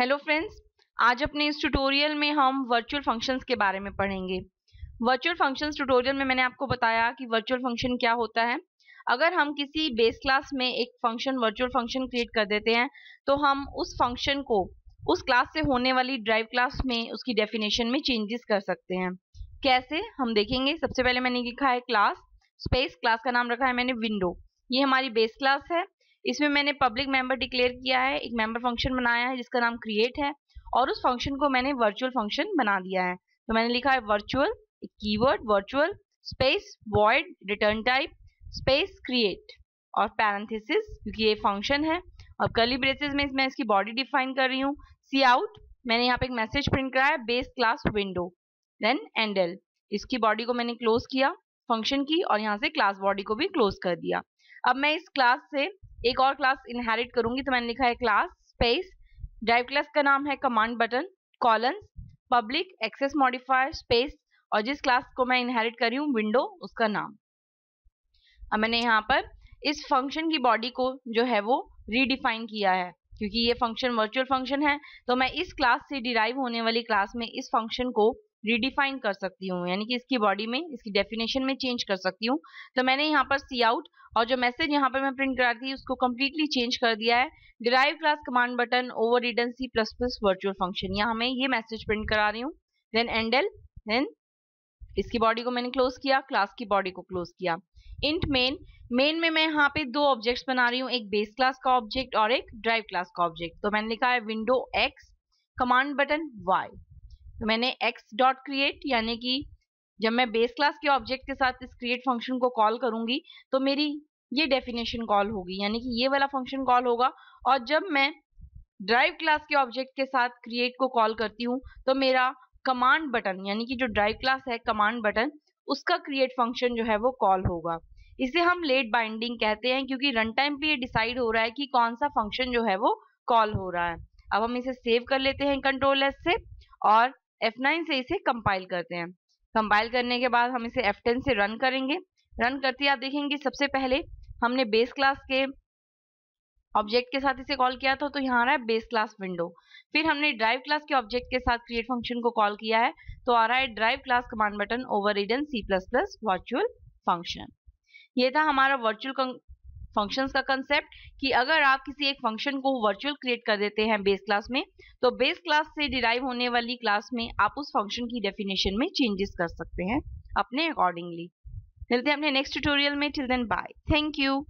hello friends आज अपने इस ट्यूटोरियल में हम वर्चुअल फंक्शंस के बारे में पढ़ेंगे वर्चुअल फंक्शंस ट्यूटोरियल में मैंने आपको बताया कि वर्चुअल फंक्शन क्या होता है अगर हम किसी बेस क्लास में एक फंक्शन वर्चुअल फंक्शन क्रिएट कर देते हैं तो हम उस फंक्शन को उस क्लास से होने वाली ड्राइव क्लास में उसकी डेफिनेशन में चेंजेस कर सकते हैं कैसे हम देखेंगे सबसे पहले मैंने लिखा है क्लास स्पेस क्लास का नाम रखा है मैंने विंडो ये हमारी बेस क्लास है इसमें मैंने पब्लिक मेंबर डिक्लेयर किया है एक मेंबर फंक्शन बनाया है जिसका नाम क्रिएट है और उस फंक्शन को मैंने वर्चुअल फंक्शन बना दिया है तो मैंने लिखा है virtual keyword virtual space void return type space create और पैरेंथेसिस क्योंकि ये फंक्शन है अब कर्ली ब्रेसेस में मैं इसकी बॉडी डिफाइन कर रही हूँ सी आउट मैंने यहाँ पे एक मैसेज प्रिंट कराया base class window then endl इसकी बॉडी को मैंने क्लोज किया फंक्शन की और यहाँ से क्लास बॉडी को भी क्लोज कर दिया अब मैं इस क्लास से एक और क्लास इनहेरिट करूंगी तो मैंने लिखा है क्लास स्पेस ड्राइव क्लास का नाम है command button colons public access modifier space और जिस क्लास को मैं इनहेरिट करी हूँ विंडो उसका नाम अब मैंने यहाँ पर इस फंक्शन की बॉडी को जो है वो रीडिफाइन किया है क्योंकि ये फंक्शन वर्चुअल फंक्शन है तो मैं इस क्लास से डिराइव होने वाली क्लास में इस फंक्शन को रिडिफाइन कर सकती हूँ यानी कि इसकी बॉडी में इसकी डेफिनेशन में चेंज कर सकती हूँ तो मैंने यहाँ पर सी आउट और जो मैसेज यहाँ पर मैं प्रिंट करा थी उसको कम्प्लीटली चेंज कर दिया है drive class command button overridden C plus plus virtual function यहाँ मैं ये मैसेज प्रिंट करा रही हूँ देन एंडल देन इसकी बॉडी को मैंने क्लोज किया क्लास की बॉडी को क्लोज किया इंट मेन मेन में मैं यहाँ पे दो ऑब्जेक्ट्स बना रही हूँ एक बेस क्लास का ऑब्जेक्ट और एक ड्राइव क्लास का ऑब्जेक्ट तो मैंने लिखा है window X command button Y तो मैंने एक्स डॉट क्रिएट यानी कि जब मैं बेस क्लास के ऑब्जेक्ट के साथ इस क्रिएट फंक्शन को कॉल करूंगी तो मेरी ये डेफिनेशन कॉल होगी यानी कि ये वाला फंक्शन कॉल होगा और जब मैं ड्राइव क्लास के ऑब्जेक्ट के साथ क्रिएट को कॉल करती हूँ तो मेरा कमांड बटन यानी कि जो ड्राइव क्लास है कमांड बटन उसका क्रिएट फंक्शन जो है वो कॉल होगा इसे हम लेट बाइंडिंग कहते हैं क्योंकि रन टाइम पे ये डिसाइड हो रहा है कि कौन सा फंक्शन जो है वो कॉल हो रहा है अब हम इसे सेव कर लेते हैं कंट्रोल एस से और F9 से इसे कंपाइल करते हैं कंपाइल करने के बाद हम इसे F10 से रन करेंगे रन करते आप देखेंगे सबसे पहले हमने बेस क्लास के ऑब्जेक्ट के साथ इसे कॉल किया था तो यहाँ आ रहा है बेस क्लास विंडो फिर हमने ड्राइव क्लास के ऑब्जेक्ट के साथ क्रिएट फंक्शन को कॉल किया है तो आ रहा है drive class command button overridden C plus plus virtual function ये था हमारा वर्चुअल फंक्शंस का कंसेप्ट कि अगर आप किसी एक फंक्शन को वर्चुअल क्रिएट कर देते हैं बेस क्लास में तो बेस क्लास से डिराइव होने वाली क्लास में आप उस फंक्शन की डेफिनेशन में चेंजेस कर सकते हैं अपने अकॉर्डिंगली मिलते हैं अपने नेक्स्ट ट्यूटोरियल में till then bye thank you